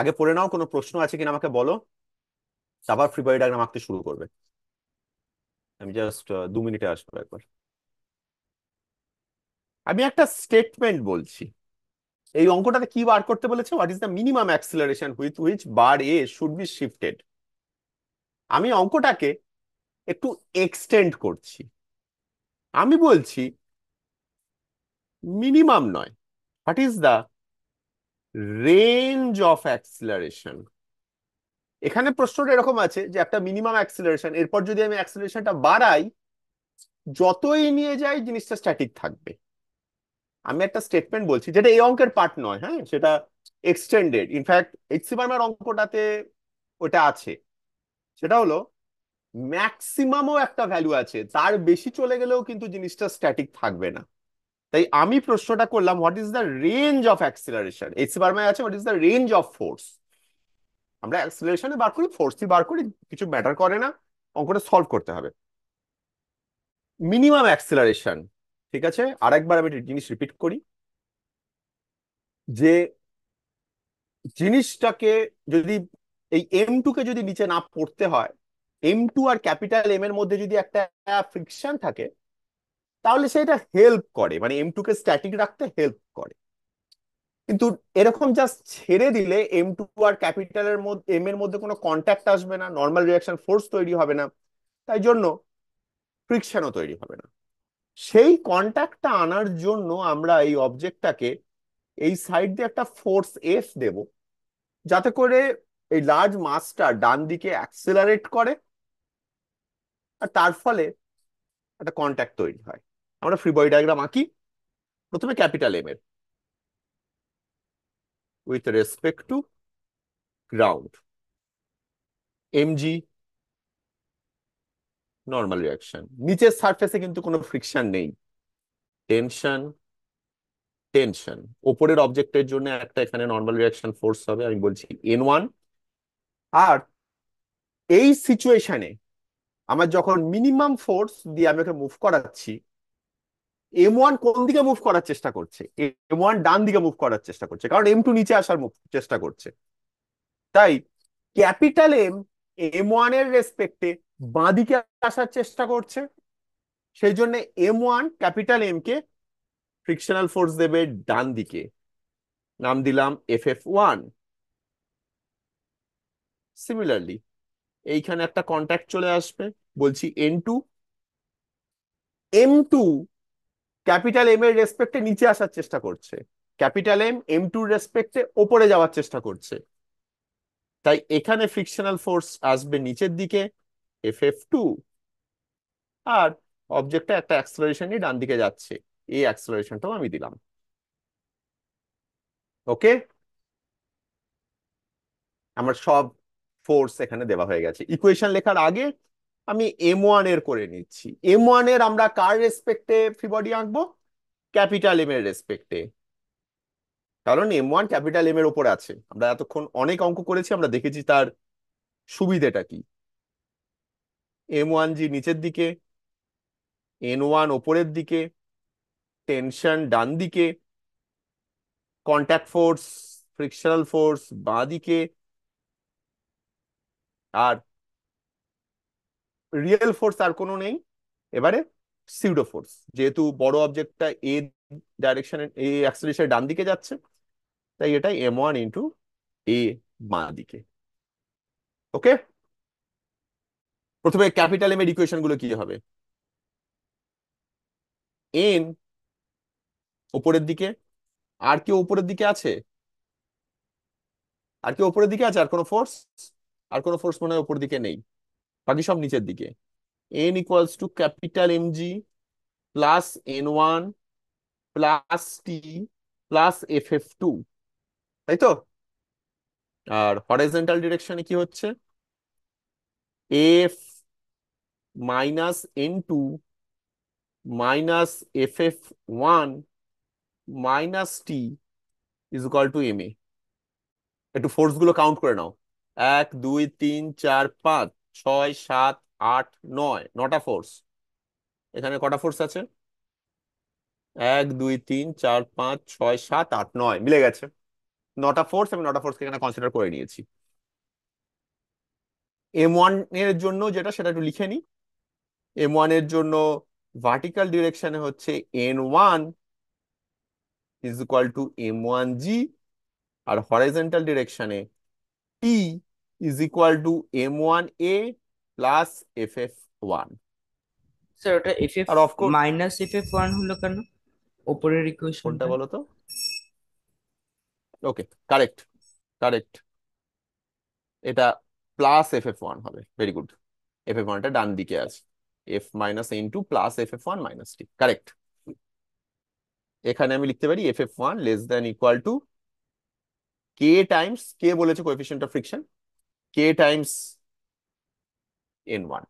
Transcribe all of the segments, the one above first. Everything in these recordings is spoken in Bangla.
আগে পড়ে নাও কোনো প্রশ্ন আছে কিনা আমাকে বলো আবার ফ্রি বডি আঁকতে শুরু করবে আমি জাস্ট দু মিনিটে আসবো একবার আমি একটা স্টেটমেন্ট বলছি এই অঙ্কটাতে কি বার করতে বলেছে what is the minimum acceleration with which bar A should be shifted আমি অঙ্কটাকে একটু এক্সটেন্ড করছি আমি বলছি মিনিমাম নয় what is the range of acceleration এখানে প্রশ্নটা এরকম আছে যে একটা মিনিমাম অ্যাক্সিলারেশন এরপর যদি আমি অ্যাক্সিলারেশনটা বাড়াই যতই নিয়ে যাই জিনিসটা স্ট্যাটিক থাকবে আমি একটা স্টেটমেন্ট বলছি যেটা এই অঙ্কের পার্ট নয় হ্যাঁ সেটা এক্সটেন্ডেড ইনফ্যাক্ট এইচসি বার্মার অঙ্কটাতে ওটা আছে সেটা হলো ম্যাক্সিমামও একটা ভ্যালু আছে তার বেশি চলে গেলেও কিন্তু জিনিসটা স্ট্যাটিক থাকবে না তাই আমি প্রশ্নটা করলাম what is the range of acceleration এইচ বার্মায় আছে what is the range of force আমরা অ্যাক্সিলারেশনে বার করি ফোর্স বার করি কিছু ম্যাটার করে না অঙ্কটা সলভ করতে হবে মিনিমাম অ্যাক্সিলারেশন ঠিক আছে আরেকবার আমি জিনিস রিপিট করি যে জিনিসটাকে যদি এই এম টুকে যদি নিচে না পড়তে হয় এম টু আর ক্যাপিটাল এম এর মধ্যে যদি একটা ফ্রিকশন থাকে তাহলে সেটা হেল্প করে মানে এম টুকে স্ট্যাটিক রাখতে হেল্প করে কিন্তু এরকম জাস্ট ছেড়ে দিলে এম টু আর ক্যাপিটালের মধ্যে এম এর মধ্যে কোনো কন্ট্যাক্ট আসবে না নর্মাল রিয়াকশন ফোর্স তৈরি হবে না তাই জন্য ফ্রিকশনও তৈরি হবে না সেই কন্ট্যাক্টটা আনার জন্য আমরা এই অবজেক্টটাকে এই সাইড দিয়ে একটা ফোর্স এফ দেব যাতে করে এই লার্জ মাসটা ডান দিকে অ্যাক্সেলারেট করে আর তার ফলে একটা কন্ট্যাক্ট তৈরি হয় আমরা ফ্রি বডি ডায়াগ্রাম আঁকি প্রথমে ক্যাপিটাল এম এর with respect to ground MG normal reaction নিচের সারফেসে কিন্তু কোনো ফ্রিকশন নেই টেনশন টেনশন ওপরের অবজেক্টের জন্য একটা এখানে নর্মাল রিয়াকশন ফোর্স হবে আমি বলছি এন ওয়ান আর এই সিচুয়েশনে আমার যখন মিনিমাম ফোর্স দিয়ে আমি ওকে মুভ করাচ্ছি এম ওয়ান কোন দিকে মুভ করার চেষ্টা করছে এম ওয়ান ডান দিকে মুভ করার চেষ্টা করছে কারণ এম টু নিচে আসার চেষ্টা করছে তাই ক্যাপিটাল এম এম ওয়ান এর রেসপেক্টে বাঁ দিকে আসার চেষ্টা করছে সেই জন্য এম ওয়ান ক্যাপিটাল এম কে ফ্রিকশনাল ফোর্স দেবে ডান দিকে নাম দিলাম এফ এফ ওয়ান সিমিলারলি এইখানে একটা কন্ট্যাক্ট চলে আসবে বলছি N two M two capital M এর রেসপেক্টে নিচে আসার চেষ্টা করছে ক্যাপিটাল এম এম টুর রেসপেক্টে ওপরে যাওয়ার চেষ্টা করছে তাই এখানে ফ্রিকশনাল ফোর্স আসবে নিচের দিকে এফ এফ টু আর অবজেক্টটা একটা অ্যাক্সেলারেশন নিয়ে ডান দিকে যাচ্ছে এই অ্যাক্সেলারেশনটাও আমি দিলাম ওকে আমার সব ফোর্স এখানে দেওয়া হয়ে গেছে ইকুয়েশন লেখার আগে আমি এম ওয়ান এর করে নিচ্ছি এম ওয়ান এর আমরা কার রেসপেক্টে ফিবডি আঁকবো ক্যাপিটাল এম এর রেসপেক্টে কারণ এম ওয়ান ক্যাপিটাল এম এর ওপরে আছে আমরা এতক্ষণ অনেক অঙ্ক করেছি আমরা দেখেছি তার সুবিধেটা কি এম ওয়ান জি নিচের দিকে এন ওয়ান ওপরের দিকে টেনশন ডান দিকে কন্ট্যাক্ট ফোর্স ফ্রিকশনাল ফোর্স বাঁ দিকে আর রিয়েল ফোর্স আর কোনো নেই এবারে সিউডো ফোর্স যেহেতু বড় অবজেক্টটা এ ডাইরেকশনে এ অ্যাক্সেলেশনের ডান দিকে যাচ্ছে তাই এটা এম ওয়ান ইন্টু এ বাঁ দিকে ওকে প্রথমে ক্যাপিটাল এম এর ইকুয়েশন গুলো কি হবে এন উপরের দিকে আর কেউ উপরের দিকে আছে আর কেউ উপরের দিকে আছে আর কোনো ফোর্স আর কোনো ফোর্স মনে হয় ওপর দিকে নেই বাকি সব নিচের দিকে N equals to capital M G plus N one plus T plus F F two তাই তো আর হরাইজেন্টাল ডিরেকশনে কি হচ্ছে F minus N two minus F F one minus T is equal to M A একটু ফোর্সগুলো কাউন্ট করে নাও এক দুই তিন চার পাঁচ ছয় সাত আট নয় নটা ফোর্স এখানে কটা ফোর্স আছে এক দুই তিন চার পাঁচ ছয় সাত আট নয় মিলে গেছে নটা ফোর্স আমি নটা ফোর্সকে এখানে কনসিডার করে নিয়েছি এম ওয়ান এর জন্য যেটা সেটা একটু লিখে নিই এম ওয়ান এর জন্য ভার্টিক্যাল ডিরেকশনে হচ্ছে N one is equal to M one G আর হরাইজেন্টাল ডিরেকশনে T is equal to m1a plus F F one sir ওটা এফ এফ আর of course minus F F one হলো কেন ওপরের ইকুয়েশনটা বলো তো ওকে কারেক্ট কারেক্ট এটা প্লাস এফ এফ ওয়ান হবে ভেরি গুড এফ এফ ওয়ানটা ডান দিকে আছে F minus N two plus F F one minus T correct এখানে আমি লিখতে পারি F one less than equal to K times K বলেছে coefficient of friction k times n1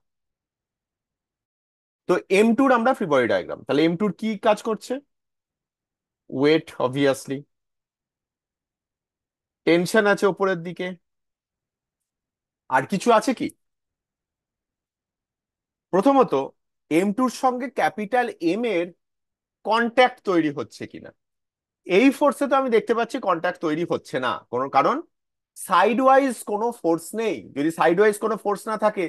তো m2 এর আমরা ফ্রি বডি ডায়াগ্রাম তাহলে m2 এর কি কাজ করছে ওয়েট অবভিয়াসলি টেনশন আছে উপরের দিকে আর কিছু আছে কি প্রথমত এম টুর সঙ্গে ক্যাপিটাল এম এর কন্ট্যাক্ট তৈরি হচ্ছে কিনা এই ফোর্সে তো আমি দেখতে পাচ্ছি কন্ট্যাক্ট তৈরি হচ্ছে না কোনো কারণ সাইড ওয়াইজ কোনো ফোর্স নেই যদি সাইড ওয়াইজ কোনো ফোর্স না থাকে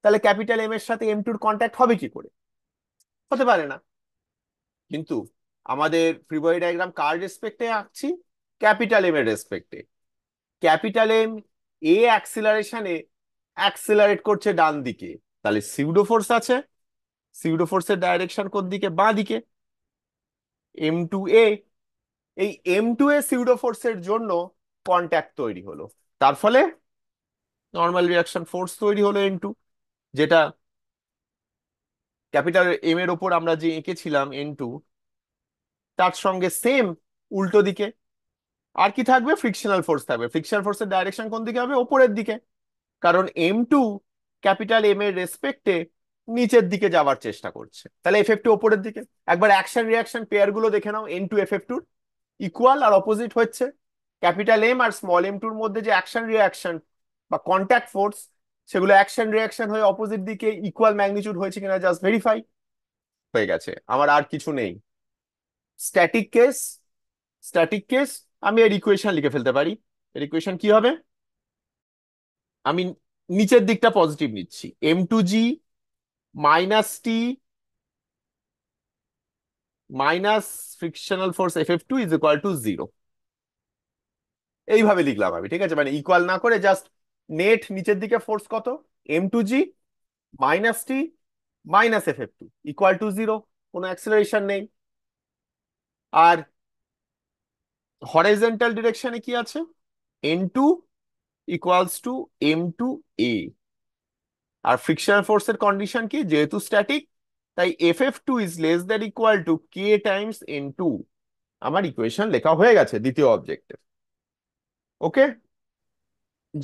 তাহলে ক্যাপিটাল এম এর সাথে এম টুর কন্ট্যাক্ট হবে কি করে হতে পারে না কিন্তু আমাদের ফ্রিবয় ডায়াগ্রাম কার রেসপেক্টে আঁকছি ক্যাপিটাল এম এর রেসপেক্টে ক্যাপিটাল এম এ অ্যাক্সিলারেশনে অ্যাক্সিলারেট করছে ডান দিকে তাহলে সিউডো ফোর্স আছে সিউডো ফোর্সের ডাইরেকশন কোন দিকে বাঁ দিকে এম টু এ এই এম টু এ সিউডো ফোর্সের জন্য কন্ট্যাক্ট তৈরি হলো তার ফলে নর্মাল রিয়াকশন ফোর্স তৈরি হলো এন টু যেটা ক্যাপিটাল এম এর ওপর আমরা যে এঁকেছিলাম এন টু তার সঙ্গে সেম উল্টো দিকে আর কি থাকবে ফ্রিকশনাল ফোর্স থাকবে ফ্রিকশনাল ফোর্সের ডাইরেকশন কোন দিকে হবে ওপরের দিকে কারণ এম টু ক্যাপিটাল এম এর রেসপেক্টে নিচের দিকে যাওয়ার চেষ্টা করছে তাহলে এফ এফ টু ওপরের দিকে একবার অ্যাকশন রিয়াকশন পেয়ার গুলো দেখে নাও এন টু এফ এফ টুর ইকুয়াল আর অপোজিট হচ্ছে ক্যাপিটাল এম আর স্মল এম টুর মধ্যে যে অ্যাকশন রিয়াকশন বা কন্ট্যাক্ট ফোর্স সেগুলো অ্যাকশন রিয়াকশন হয়ে অপোজিট দিকে ইকুয়াল ম্যাগনিচিউড হয়েছে কিনা জাস্ট ভেরিফাই হয়ে গেছে আমার আর কিছু নেই স্ট্যাটিক কেস স্ট্যাটিক কেস আমি এর ইকুয়েশন লিখে ফেলতে পারি এর ইকুয়েশন কি হবে আমি নিচের দিকটা পজিটিভ নিচ্ছি M two G minus T minus frictional force F F two is equal to zero এইভাবে লিখলাম আমি ঠিক আছে মানে ইকুয়াল না করে জাস্ট নেট নিচের দিকে ফোর্স কত M two G minus T minus F F two equal to zero কোনো অ্যাক্সিলারেশন নেই আর হরাইজেন্টাল ডিরেকশনে কি আছে N two equals to M two A আর ফ্রিকশনাল ফোর্সের কন্ডিশন কি যেহেতু স্ট্যাটিক তাই F F two is less than equal to K times N two আমার ইকুয়েশন লেখা হয়ে গেছে দ্বিতীয় অবজেক্টের ওকে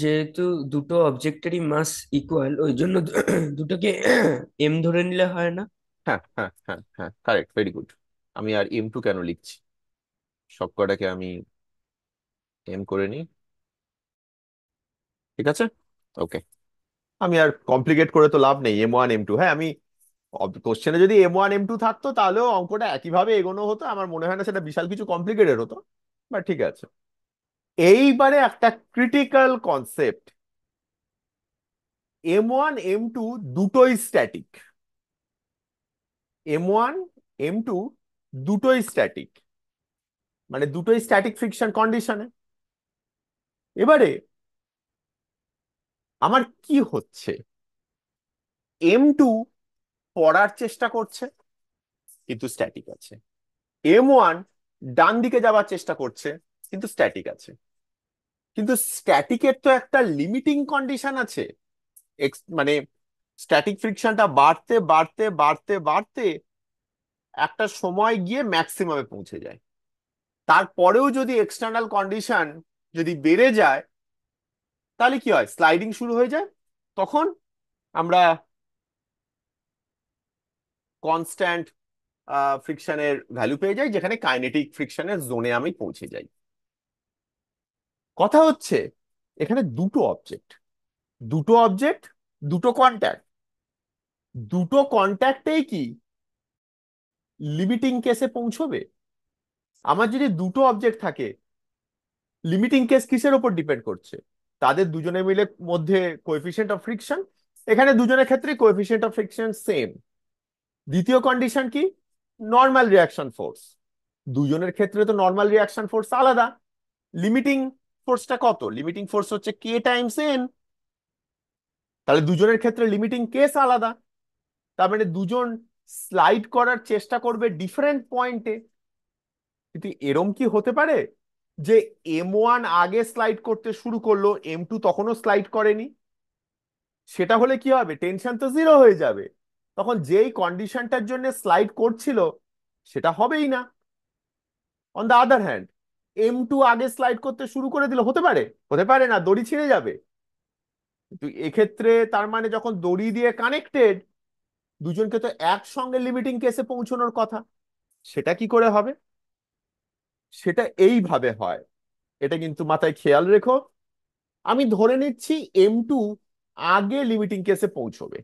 যেহেতু দুটো অবজেক্টেরই মাস ইকুয়াল ওই জন্য দুটোকে এম ধরে নিলে হয় না হ্যাঁ হ্যাঁ হ্যাঁ হ্যাঁ কারেক্ট ভেরি গুড আমি আর এম টু কেন লিখছি সবকটাকে আমি এম করে নিই ঠিক আছে ওকে আমি আর কমপ্লিকেট করে তো লাভ নেই এম ওয়ান এম টু হ্যাঁ আমি কোশ্চেনে যদি এম ওয়ান এম টু থাকতো তাহলেও অঙ্কটা একইভাবে এগোনো হতো আমার মনে হয় না সেটা বিশাল কিছু কমপ্লিকেটেড হতো বাট ঠিক আছে এইবারে একটা critical concept M one M two দুটোই static M one M two দুটোই স্ট্যাটিক মানে দুটোই স্ট্যাটিক ফিকশন কন্ডিশনে এবারে আমার কি হচ্ছে এম টু পড়ার চেষ্টা করছে কিন্তু স্ট্যাটিক আছে এম ওয়ান ডান দিকে যাওয়ার চেষ্টা করছে কিন্তু স্ট্যাটিক আছে কিন্তু স্ট্যাটিকের তো একটা লিমিটিং কন্ডিশন আছে মানে স্ট্যাটিক ফ্রিকশনটা বাড়তে বাড়তে বাড়তে বাড়তে একটা সময় গিয়ে ম্যাক্সিমামে পৌঁছে যায় তারপরেও যদি এক্সটার্নাল কন্ডিশন যদি বেড়ে যায় তাহলে কি হয় স্লাইডিং শুরু হয়ে যায় তখন আমরা কনস্ট্যান্ট ফ্রিকশনের ভ্যালু পেয়ে যাই যেখানে কাইনেটিক ফ্রিকশনের জোনে আমি পৌঁছে যাই কথা হচ্ছে এখানে দুটো অবজেক্ট দুটো অবজেক্ট দুটো কন্ট্যাক্ট দুটো কন্ট্যাক্টেই কি লিমিটিং কেসে পৌঁছবে আমার যদি দুটো অবজেক্ট থাকে লিমিটিং কেস কিসের ওপর ডিপেন্ড করছে তাদের দুজনে মিলে মধ্যে কোয়েফিসিয়েন্ট অফ ফ্রিকশন এখানে দুজনের ক্ষেত্রে কোয়েফিসিয়েন্ট অফ ফ্রিকশন সেম দ্বিতীয় কন্ডিশন কি নর্মাল রিয়াকশন ফোর্স দুজনের ক্ষেত্রে তো নর্মাল রিয়াকশন ফোর্স আলাদা লিমিটিং ফোর্সটা কত লিমিটিং ফোর্স হচ্ছে কে টাইমস এন তাহলে দুজনের ক্ষেত্রে লিমিটিং কেস আলাদা তার মানে দুজন স্লাইড করার চেষ্টা করবে ডিফারেন্ট পয়েন্টে কিন্তু এরম কি হতে পারে যে এম ওয়ান আগে স্লাইড করতে শুরু করলো এম টু তখনও স্লাইড করেনি সেটা হলে কি হবে টেনশন তো জিরো হয়ে যাবে তখন যেই কন্ডিশনটার জন্য স্লাইড করছিল সেটা হবেই না on the other hand M two আগে স্লাইড করতে শুরু করে দিল হতে পারে হতে পারে না দড়ি ছিঁড়ে যাবে কিন্তু এক্ষেত্রে তার মানে যখন দড়ি দিয়ে কানেক্টেড দুজনকে তো একসঙ্গে লিমিটিং কেসে পৌঁছানোর কথা সেটা কি করে হবে সেটা এইভাবে হয় এটা কিন্তু মাথায় খেয়াল রেখো আমি ধরে নিচ্ছি এম টু আগে লিমিটিং কেসে পৌঁছবে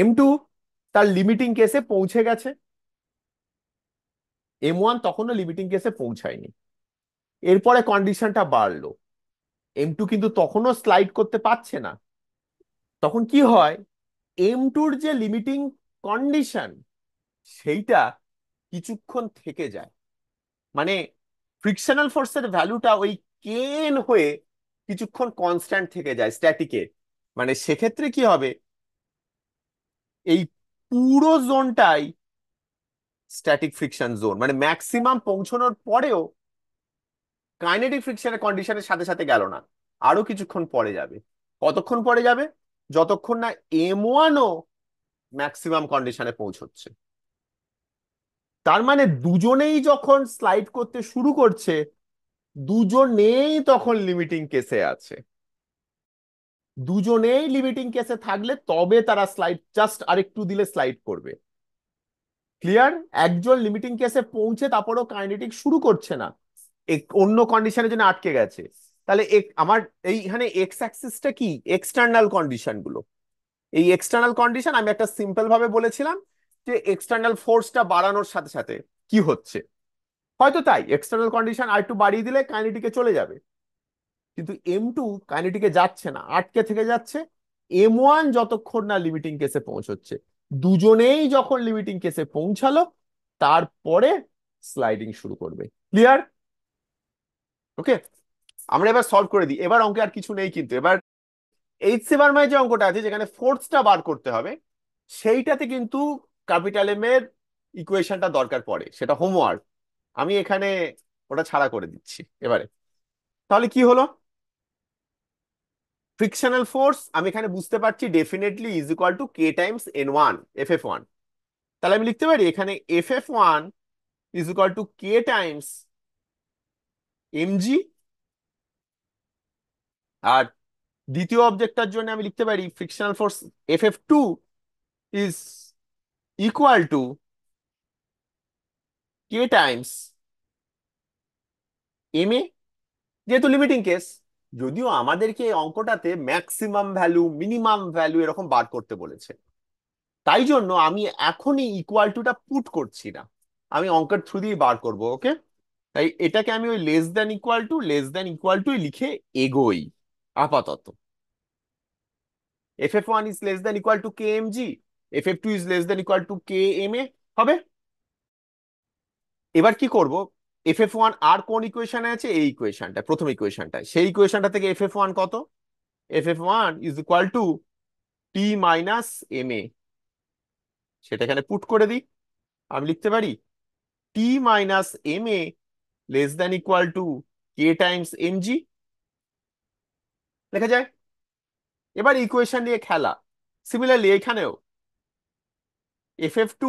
এম টু তার লিমিটিং কেসে পৌঁছে গেছে এম ওয়ান তখনও লিমিটিং কেসে পৌঁছায়নি এরপরে কন্ডিশনটা বাড়লো এম টু কিন্তু তখনও স্লাইড করতে পারছে না তখন কি হয় এম টুর যে লিমিটিং কন্ডিশন সেইটা কিছুক্ষণ থেকে যায় মানে ফ্রিকশনাল ফোর্সের ভ্যালুটা ওই কেন হয়ে কিছুক্ষণ কনস্ট্যান্ট থেকে যায় স্ট্যাটিকে মানে সেক্ষেত্রে কি হবে এই পুরো জোনটাই স্ট্যাটিক ফ্রিকশন জোন মানে ম্যাক্সিমাম পৌঁছানোর পরেও কাইনেটিক ফ্রিকশনের কন্ডিশনের সাথে সাথে গেল না আরো কিছুক্ষণ পরে যাবে কতক্ষণ পরে যাবে যতক্ষণ না এম ওয়ানও ম্যাক্সিমাম কন্ডিশনে পৌঁছচ্ছে তার মানে দুজনেই যখন স্লাইড করতে শুরু করছে দুজনেই তখন লিমিটিং কেসে আছে দুজনেই লিমিটিং কেসে থাকলে তবে তারা স্লাইড জাস্ট আরেকটু দিলে স্লাইড করবে ক্লিয়ার একজন লিমিটিং কেসে পৌঁছে তারপরেও কাইনেটিক শুরু করছে না অন্য কন্ডিশনের জন্য আটকে গেছে তাহলে আমার এইখানে এক্স অ্যাক্সিসটা কি এক্সটার্নাল কন্ডিশন গুলো এই এক্সটার্নাল কন্ডিশন আমি একটা সিম্পল ভাবে বলেছিলাম যে এক্সটার্নাল ফোর্সটা বাড়ানোর সাথে সাথে কি হচ্ছে হয়তো তাই এক্সটার্নাল কন্ডিশন আর একটু বাড়িয়ে দিলে কাইনেটিকে চলে যাবে কিন্তু এম টু কাইনেটিকে যাচ্ছে না আটকে থেকে যাচ্ছে এম ওয়ান যতক্ষণ না লিমিটিং কেসে পৌঁছচ্ছে দুজনেই যখন লিমিটিং কেসে পৌঁছালো তারপরে স্লাইডিং শুরু করবে ক্লিয়ার ওকে আমরা এবার সলভ করে দিই এবার অঙ্কে আর কিছু নেই কিন্তু এবার এইচ সেভার মাই যে অঙ্কটা আছে যেখানে ফোর্থটা বার করতে হবে সেইটাতে কিন্তু ক্যাপিটাল এম এর ইকুয়েশনটা দরকার পড়ে সেটা হোমওয়ার্ক আমি এখানে ওটা ছাড়া করে দিচ্ছি এবারে তাহলে কি হলো ফ্রিকশনাল ফোর্স আমি এখানে বুঝতে পারছি definitely is equal to K times N one F F one তাহলে আমি লিখতে পারি এখানে F F one is equal to K times MG আর দ্বিতীয় অবজেক্টটার জন্য আমি লিখতে পারি frictional force F F two is equal to K times M A যেহেতু লিমিটিং কেস যদিও আমাদেরকে এই অঙ্কটাতে ম্যাক্সিমাম ভ্যালু মিনিমাম ভ্যালু এরকম বার করতে বলেছে তাই জন্য আমি এখনই ইকুয়াল টুটা পুট করছি না আমি অঙ্কের থ্রু দিয়ে বার করব ওকে তাই এটাকে আমি ওই less than equal to less than equal to লিখে এগোই আপাতত F F one is less than equal to K M G F F two is less than equal to K M A হবে এবার কি করব এফ এফ ওয়ান আর কোন ইকুয়েশনে আছে এই ইকুয়েশনটা প্রথম ইকুয়েশনটা সেই ইকুয়েশনটা থেকে এফ এফ ওয়ান কত F F one is equal to T minus M A সেটা এখানে পুট করে দিই আমি লিখতে পারি T minus M A less than equal to K times M G লেখা যায় এবার ইকুয়েশন নিয়ে খেলা সিমিলারলি এখানেও F F two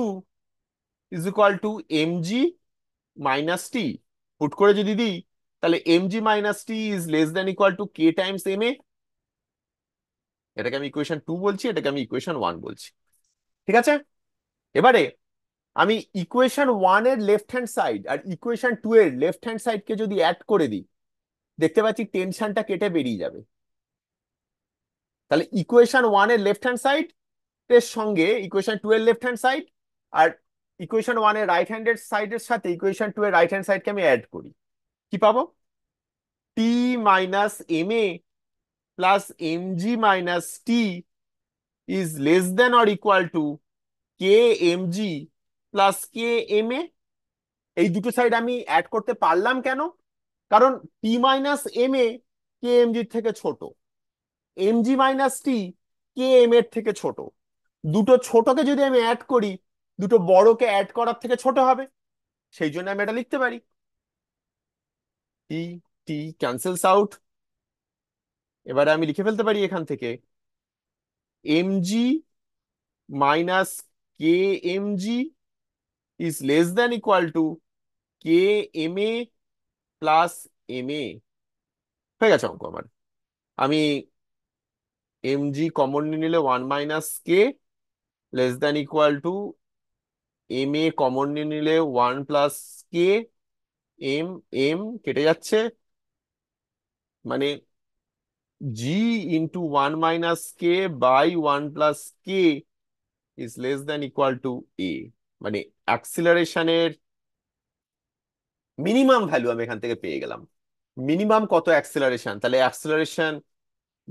is equal to M G minus T হুট করে যদি দিই তাহলে M G minus T is less than equal to K times M A এটাকে আমি ইকুয়েশন টু বলছি এটাকে আমি ইকুয়েশন ওয়ান বলছি ঠিক আছে এবারে আমি ইকুয়েশন ওয়ান এর লেফট হ্যান্ড সাইড আর ইকুয়েশন টু এর লেফট হ্যান্ড সাইডকে যদি অ্যাড করে দিই দেখতে পাচ্ছি টেনশনটা কেটে বেরিয়ে যাবে তাহলে ইকুয়েশন এর লেফট হ্যান্ড সাইড এর সঙ্গে ইকুয়েশন টু এর লেফট হ্যান্ড সাইড আর ইকুয়েশন ওয়ানের রাইট হ্যান্ডেড সাইডের সাথে ইকুয়েশন টু এর রাইট হ্যান্ড সাইডকে আমি অ্যাড করি কি পাবো T minus M A plus M G minus T is less than or equal to K M G plus K M A এই দুটো সাইড আমি অ্যাড করতে পারলাম কেন কারণ T minus M A K M জির থেকে ছোট M G minus T K M এর থেকে ছোট দুটো ছোটকে যদি আমি অ্যাড করি দুটো বড়কে অ্যাড করার থেকে ছোট হবে সেই জন্য আমি এটা লিখতে পারি টি টি ক্যান্সেলস আউট এবারে আমি লিখে ফেলতে পারি এখান থেকে M G minus K M G is less than equal to K M A plus M A হয়ে গেছে অঙ্ক আমার আমি এম জি কমন নিলে one minus K less than equal to M A common নিয়ে নিলে one plus K M M কেটে যাচ্ছে মানে G into one minus K by one plus K is less than equal to A মানে অ্যাক্সিলারেশনের মিনিমাম ভ্যালু আমি এখান থেকে পেয়ে গেলাম মিনিমাম কত অ্যাক্সিলারেশন তাহলে অ্যাক্সিলারেশন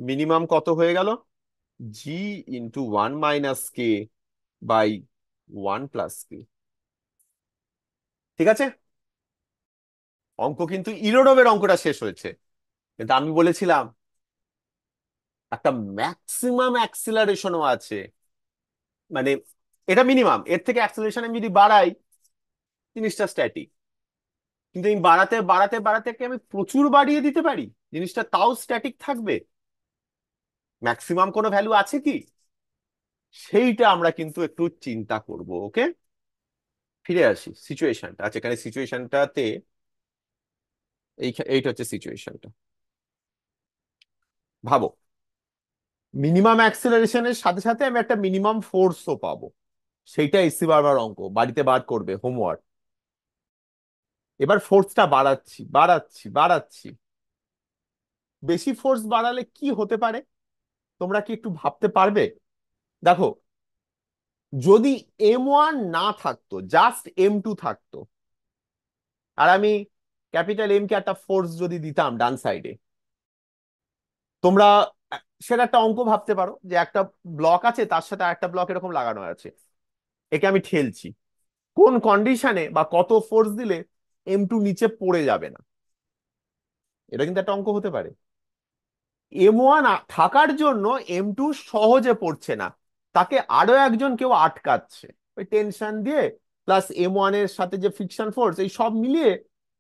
মিনিমাম কত হয়ে গেল G into one minus K by one plus P ঠিক আছে অঙ্ক কিন্তু ইরোডমের অঙ্কটা শেষ হয়েছে কিন্তু আমি বলেছিলাম একটা ম্যাক্সিমাম অ্যাক্সিলারেশনও আছে মানে এটা মিনিমাম এর থেকে অ্যাক্সিলারেশন আমি যদি বাড়াই জিনিসটা স্ট্যাটিক কিন্তু আমি বাড়াতে বাড়াতে বাড়াতে কি আমি প্রচুর বাড়িয়ে দিতে পারি জিনিসটা তাও স্ট্যাটিক থাকবে ম্যাক্সিমাম কোনো ভ্যালু আছে কি সেইটা আমরা কিন্তু একটু চিন্তা করব ওকে ফিরে আসি সিচুয়েশনটা আচ্ছা এখানে সিচুয়েশনটাতে এইটা হচ্ছে সিচুয়েশনটা ভাবো মিনিমাম অ্যাক্সেলারেশনের সাথে সাথে আমি একটা মিনিমাম ফোর্সও পাবো সেইটা এসি বারবার অঙ্ক বাড়িতে বার করবে হোমওয়ার্ক এবার ফোর্সটা বাড়াচ্ছি বাড়াচ্ছি বাড়াচ্ছি বেশি ফোর্স বাড়ালে কি হতে পারে তোমরা কি একটু ভাবতে পারবে দেখো যদি এম ওয়ান না থাকতো জাস্ট এম টু থাকতো আর আমি ক্যাপিটাল এম কে একটা ফোর্স যদি দিতাম ডান সাইডে তোমরা সেটা একটা অঙ্ক ভাবতে পারো যে একটা ব্লক আছে তার সাথে একটা ব্লক এরকম লাগানো আছে একে আমি ঠেলছি কোন কন্ডিশনে বা কত ফোর্স দিলে এম টু নিচে পড়ে যাবে না এটা কিন্তু একটা অঙ্ক হতে পারে এম ওয়ান থাকার জন্য এম টু সহজে পড়ছে না তাকে আরো একজন কেউ আটকাচ্ছে ওই টেনশন দিয়ে প্লাস এম ওয়ান এর সাথে যে ফিকশন ফোর্স এই সব মিলিয়ে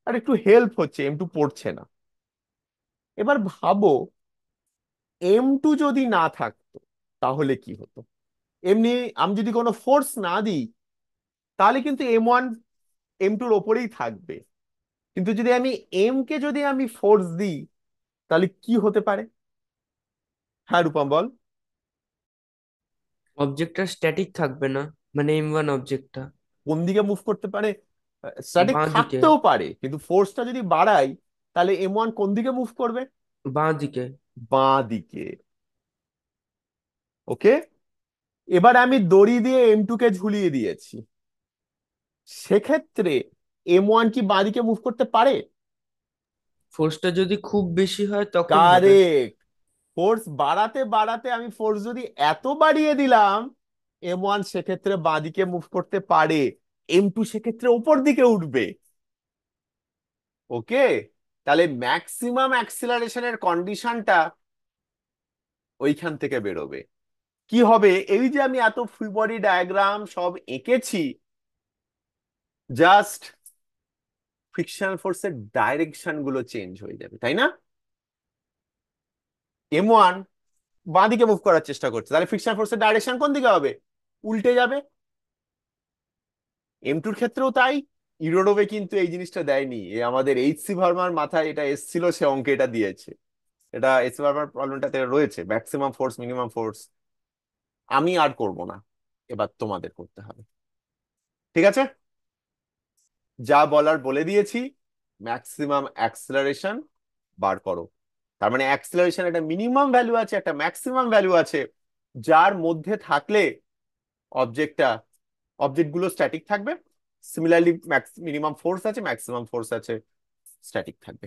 আর একটু হেল্প হচ্ছে এম টু পড়ছে না এবার ভাবো এম টু যদি না থাকতো তাহলে কি হতো এমনি আমি যদি কোনো ফোর্স না দিই তাহলে কিন্তু এম ওয়ান এম টুর ওপরেই থাকবে কিন্তু যদি আমি এম কে যদি আমি ফোর্স দিই তাহলে কি হতে পারে হ্যাঁ রূপম বল অবজেক্টটা স্ট্যাটিক থাকবে না মানে এম ওয়ান অবজেক্টটা কোন দিকে মুভ করতে পারে স্ট্যাটিক বাঁ দিকে থাকতেও পারে কিন্তু ফোর্সটা যদি বাড়াই তাহলে এম ওয়ান কোন দিকে মুভ করবে বাঁ দিকে বাঁ দিকে ওকে এবার আমি দড়ি দিয়ে এম টু কে ঝুলিয়ে দিয়েছি সেক্ষেত্রে এম ওয়ান কি বাঁ দিকে মুভ করতে পারে ফোর্সটা যদি খুব বেশি হয় তখন হবে কারেক্ট ফোর্স বাড়াতে বাড়াতে আমি ফোর্স যদি এত বাড়িয়ে দিলাম এম ওয়ান সেক্ষেত্রে বাঁদিকে মুভ করতে পারে এম টু সেক্ষেত্রে ওপর দিকে উঠবে ওকে তাহলে ম্যাক্সিমাম অ্যাক্সিলারেশনের কন্ডিশনটা ওইখান থেকে বেরোবে কি হবে এই যে আমি এত ফ্রি বডি ডায়াগ্রাম সব এঁকেছি জাস্ট ফ্রিকশনাল ফোর্সের ডাইরেকশন গুলো চেঞ্জ হয়ে যাবে তাই না এম ওয়ান বাঁদিকে মুভ করার চেষ্টা করছে তাহলে ফ্রিকশন ফোর্সের ডাইরেকশন কোন দিকে হবে উল্টে যাবে এম টুর ক্ষেত্রেও তাই ইউরোডোবে কিন্তু এই জিনিসটা দেয়নি এ আমাদের এইচ সি ভার্মার মাথায় এটা এসছিল সে অঙ্কে এটা দিয়েছে এটা এইচ সি ভার্মার প্রবলেমটাতে রয়েছে ম্যাক্সিমাম ফোর্স মিনিমাম ফোর্স আমি আর করব না এবার তোমাদের করতে হবে ঠিক আছে যা বলার বলে দিয়েছি ম্যাক্সিমাম অ্যাক্সেলারেশন বার করো তার মানে অ্যাক্সেলারেশন একটা মিনিমাম ভ্যালু আছে একটা ম্যাক্সিমাম ভ্যালু আছে যার মধ্যে থাকলে অবজেক্টটা অবজেক্টগুলো স্ট্যাটিক থাকবে সিমিলারলি মিনিমাম ফোর্স আছে ম্যাক্সিমাম ফোর্স আছে স্ট্যাটিক থাকবে